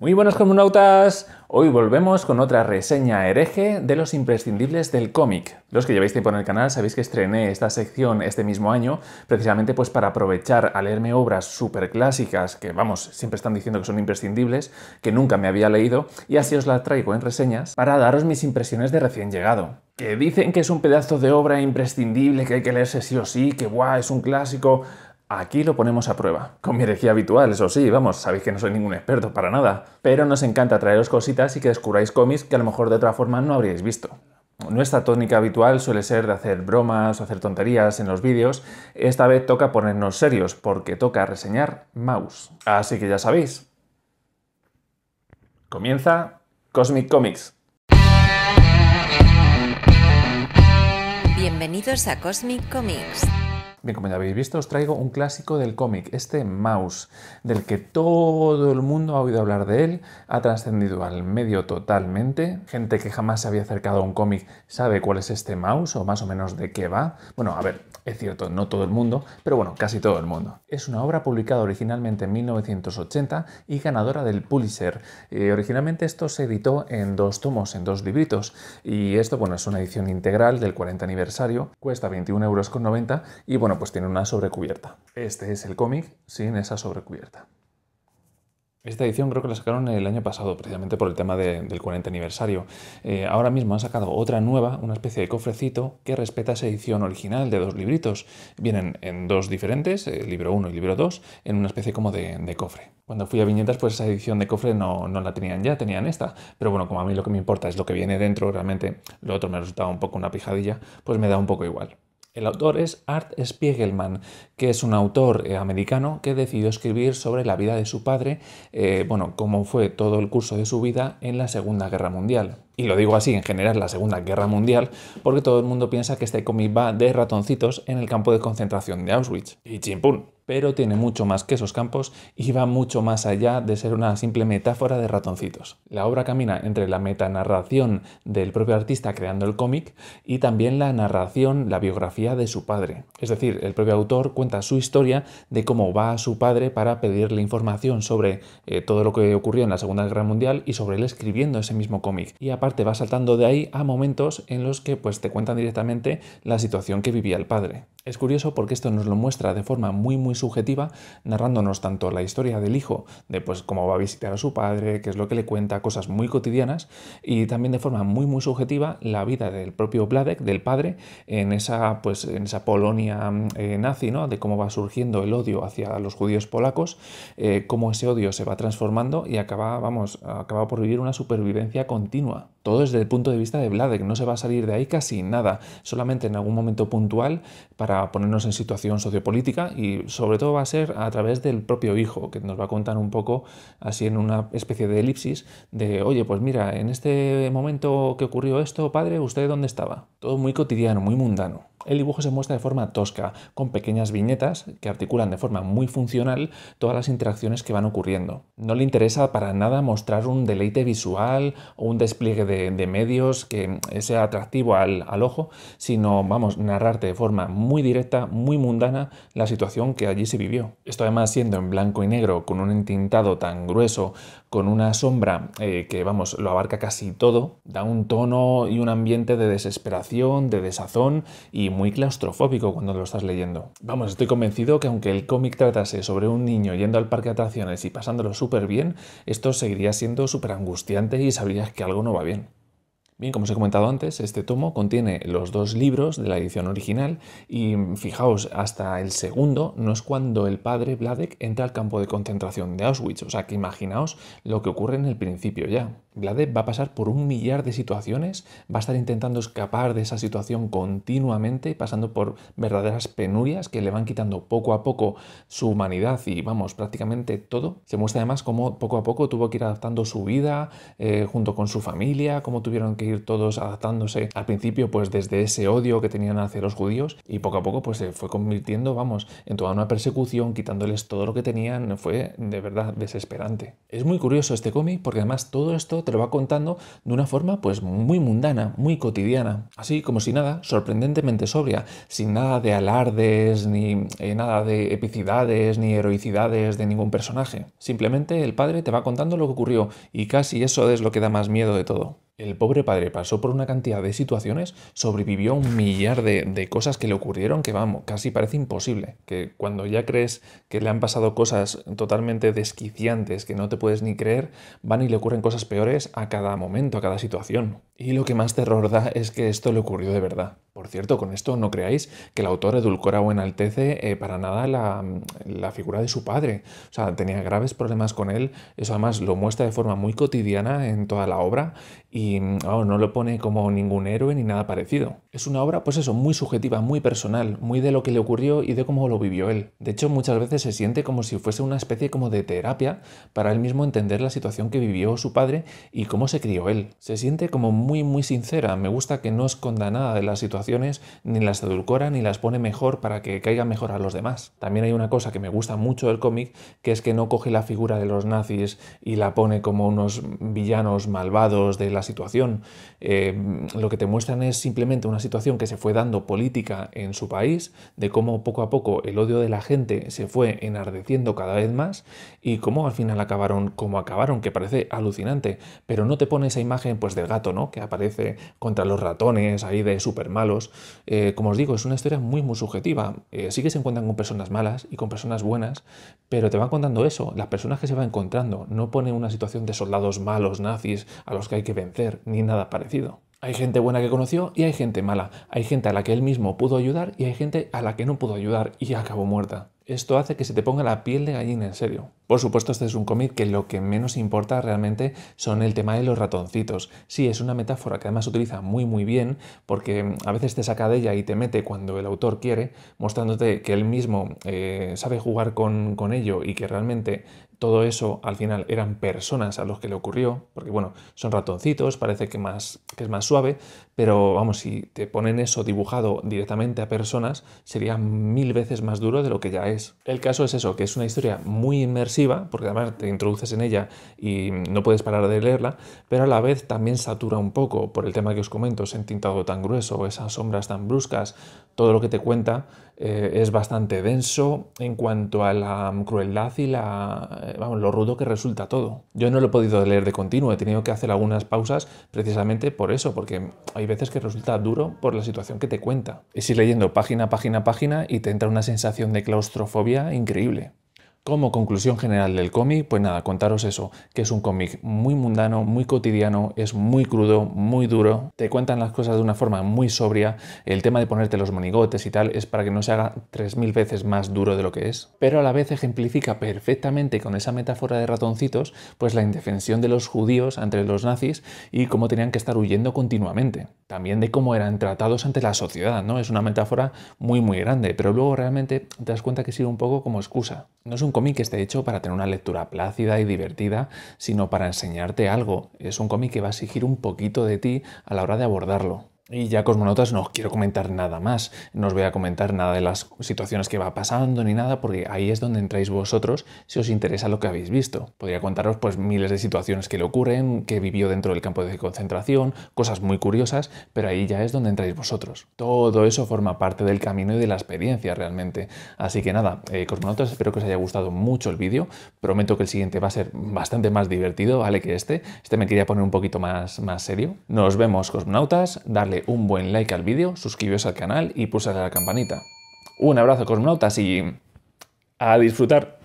Muy buenos comunautas, hoy volvemos con otra reseña hereje de los imprescindibles del cómic. Los que lleváis tiempo en el canal sabéis que estrené esta sección este mismo año, precisamente pues para aprovechar a leerme obras súper clásicas, que vamos, siempre están diciendo que son imprescindibles, que nunca me había leído, y así os las traigo en reseñas para daros mis impresiones de recién llegado. Que dicen que es un pedazo de obra imprescindible, que hay que leerse sí o sí, que guau, es un clásico... Aquí lo ponemos a prueba, con mi energía habitual, eso sí, vamos, sabéis que no soy ningún experto para nada, pero nos encanta traeros cositas y que descubráis cómics que a lo mejor de otra forma no habríais visto. Nuestra tónica habitual suele ser de hacer bromas o hacer tonterías en los vídeos. Esta vez toca ponernos serios porque toca reseñar Mouse. Así que ya sabéis. Comienza Cosmic Comics. Bienvenidos a Cosmic Comics como ya habéis visto, os traigo un clásico del cómic, este Mouse, del que todo el mundo ha oído hablar de él, ha trascendido al medio totalmente. Gente que jamás se había acercado a un cómic sabe cuál es este Mouse o más o menos de qué va. Bueno, a ver, es cierto, no todo el mundo, pero bueno, casi todo el mundo. Es una obra publicada originalmente en 1980 y ganadora del Pulitzer. Eh, originalmente esto se editó en dos tomos, en dos libritos, y esto, bueno, es una edición integral del 40 aniversario, cuesta 21,90 euros y bueno, pues tiene una sobrecubierta. Este es el cómic sin esa sobrecubierta. Esta edición creo que la sacaron el año pasado, precisamente por el tema del 40 aniversario. Eh, ahora mismo han sacado otra nueva, una especie de cofrecito que respeta esa edición original de dos libritos. Vienen en dos diferentes, eh, libro 1 y libro 2, en una especie como de, cofre. Cuando fui a Viñetas, pues esa edición de cofre no, no la tenían ya, tenían esta. Pero bueno, como a mí lo que me importa es lo que viene dentro, realmente lo otro me resultaba un poco una pijadilla, pues me da un poco igual. El autor es Art Spiegelman, que es un autor eh, americano que decidió escribir sobre la vida de su padre, eh, bueno, cómo fue todo el curso de su vida en la Segunda Guerra Mundial. Y lo digo así, en general, la Segunda Guerra Mundial, porque todo el mundo piensa que este cómic va de ratoncitos en el campo de concentración de Auschwitz. Y chimpún, pero tiene mucho más que esos campos y va mucho más allá de ser una simple metáfora de ratoncitos. La obra camina entre la metanarración del propio artista creando el cómic y también la narración, la biografía de su padre. Es decir, el propio autor cuenta su historia de cómo va a su padre para pedirle información sobre eh, todo lo que ocurrió en la Segunda Guerra Mundial y sobre él escribiendo ese mismo cómic. Y aparte va saltando de ahí a momentos en los que pues te cuentan directamente la situación que vivía el padre. Es curioso porque esto nos lo muestra de forma muy muy subjetiva, narrándonos tanto la historia del hijo, de pues, cómo va a visitar a su padre, qué es lo que le cuenta, cosas muy cotidianas, y también de forma muy muy subjetiva la vida del propio Vladek, del padre, en esa pues en esa Polonia eh, nazi, ¿no? De cómo va surgiendo el odio hacia los judíos polacos, eh, cómo ese odio se va transformando y acaba, vamos, acaba por vivir una supervivencia continua. Todo desde el punto de vista de Vladek, no se va a salir de ahí casi nada, solamente en algún momento puntual para ponernos en situación sociopolítica y sobre todo va a ser a través del propio hijo, que nos va a contar un poco así en una especie de elipsis de, oye, pues mira, en este momento que ocurrió esto, padre, ¿usted dónde estaba? Todo muy cotidiano, muy mundano el dibujo se muestra de forma tosca, con pequeñas viñetas que articulan de forma muy funcional todas las interacciones que van ocurriendo. No le interesa para nada mostrar un deleite visual o un despliegue de, medios que sea atractivo al, ojo, sino, vamos, narrarte de forma muy directa, muy mundana, la situación que allí se vivió. Esto además siendo en blanco y negro, con un entintado tan grueso, con una sombra eh, que, vamos, lo abarca casi todo, da un tono y un ambiente de desesperación, de desazón y muy claustrofóbico cuando lo estás leyendo. Vamos, estoy convencido que aunque el cómic tratase sobre un niño yendo al parque de atracciones y pasándolo súper bien, esto seguiría siendo súper angustiante y sabrías que algo no va bien. Bien, como os he comentado antes, este tomo contiene los dos libros de la edición original y mm, fijaos, hasta el segundo no es cuando el padre Vladek entra al campo de concentración de Auschwitz, o sea que imaginaos lo que ocurre en el principio ya. Vladek va a pasar por un millar de situaciones, va a estar intentando escapar de esa situación continuamente, pasando por verdaderas penurias que le van quitando poco a poco su humanidad y vamos, prácticamente todo. Se muestra además cómo poco a poco tuvo que ir adaptando su vida eh, junto con su familia, cómo tuvieron que todos adaptándose al principio pues desde ese odio que tenían hacia los judíos y poco a poco pues se fue convirtiendo, vamos, en toda una persecución, quitándoles todo lo que tenían, fue de verdad desesperante. Es muy curioso este cómic porque además todo esto te lo va contando de una forma pues muy mundana, muy cotidiana, así como si nada, sorprendentemente sobria, sin nada de alardes, ni eh, nada de epicidades, ni heroicidades de ningún personaje. Simplemente el padre te va contando lo que ocurrió y casi eso es lo que da más miedo de todo. El pobre padre pasó por una cantidad de situaciones, sobrevivió a un millar de, de, cosas que le ocurrieron que, vamos, casi parece imposible. Que cuando ya crees que le han pasado cosas totalmente desquiciantes, que no te puedes ni creer, van y le ocurren cosas peores a cada momento, a cada situación. Y lo que más terror da es que esto le ocurrió de verdad. Por cierto, con esto no creáis que el autor edulcora o enaltece eh, para nada mm, la, figura de su padre. O sea, tenía graves problemas con él. Eso además lo muestra de forma muy cotidiana en toda la obra y mm, no lo pone como ningún héroe ni nada parecido. Es una obra, pues eso, muy subjetiva, muy personal, muy de lo que le ocurrió y de cómo lo vivió él. De hecho, muchas veces se siente como si fuese una especie como de terapia para él mismo entender la situación que vivió su padre y cómo se crió él. Se siente como muy, muy sincera. Me gusta que no esconda nada de la situación ni las edulcora ni las pone mejor para que caigan mejor a los demás. También hay una cosa que me gusta mucho del cómic, que es que no coge la figura de los nazis y la pone como unos villanos malvados de la situación. Eh, lo que te muestran es simplemente una situación que se fue dando política en su país, de cómo poco a poco el odio de la gente se fue enardeciendo cada vez más y cómo al final acabaron como acabaron, que parece alucinante, pero no te pone esa imagen pues del gato, ¿no? Que aparece contra los ratones ahí de súper malo. Eh, como os digo, es una historia muy, muy subjetiva. Eh, sí que se encuentran con personas malas y con personas buenas, pero te van contando eso, las personas que se van encontrando. No pone una situación de soldados malos, nazis, a los que hay que vencer, ni nada parecido. Hay gente buena que conoció y hay gente mala. Hay gente a la que él mismo pudo ayudar y hay gente a la que no pudo ayudar y acabó muerta. Esto hace que se te ponga la piel de gallina en serio. Por supuesto, este es un cómic que lo que menos importa realmente son el tema de los ratoncitos. Sí, es una metáfora que además se utiliza muy muy bien porque mm, a veces te saca de ella y te mete cuando el autor quiere, mostrándote que él mismo eh, sabe jugar con, con ello y que realmente todo eso al final eran personas a los que le ocurrió, porque bueno, son ratoncitos, parece que, más, es más suave, pero vamos, si te ponen eso dibujado directamente a personas, sería mil veces más duro de lo que ya es. El caso es eso, que es una historia muy inmersiva, porque además te introduces en ella y no puedes parar de leerla, pero a la vez también satura un poco por el tema que os comento, ese tintado tan grueso, esas sombras tan bruscas, todo lo que te cuenta eh, es bastante denso en cuanto a la crueldad y la eh, vamos, lo rudo que resulta todo. Yo no lo he podido leer de continuo, he tenido que hacer algunas pausas precisamente por eso, porque hay veces que resulta duro por la situación que te cuenta. Es ir leyendo página, página, página y te entra una sensación de claustrofobia increíble. Como conclusión general del cómic, pues nada, contaros eso, que es un cómic muy mundano, muy cotidiano, es muy crudo, muy duro, te cuentan las cosas de una forma muy sobria, el tema de ponerte los monigotes y tal es para que no se haga 3.000 veces más duro de lo que es, pero a la vez ejemplifica perfectamente con esa metáfora de ratoncitos, pues la indefensión de los judíos ante los nazis y cómo tenían que estar huyendo continuamente, también de cómo eran tratados ante la sociedad, ¿no? Es una metáfora muy muy grande, pero luego realmente te das cuenta que sirve un poco como excusa. No es un cómic que esté hecho para tener una lectura plácida y divertida, sino para enseñarte algo. Es un cómic que va a exigir un poquito de ti a la hora de abordarlo. Y ya Cosmonautas no quiero comentar nada más, no os voy a comentar nada de las situaciones que va pasando ni nada, porque ahí es donde entráis vosotros si os interesa lo que habéis visto. Podría contaros pues miles de situaciones que le ocurren, que vivió dentro del campo de concentración, cosas muy curiosas, pero ahí ya es donde entráis vosotros. Todo eso forma parte del camino y de la experiencia realmente. Así que nada, eh, Cosmonautas, espero que os haya gustado mucho el vídeo, prometo que el siguiente va a ser bastante más divertido, ¿vale? Que este. Este me quería poner un poquito más, más serio. Nos vemos, Cosmonautas, darle un buen like al vídeo, suscribiros al canal y pulsar la campanita. Un abrazo cosmonautas y... ¡A disfrutar!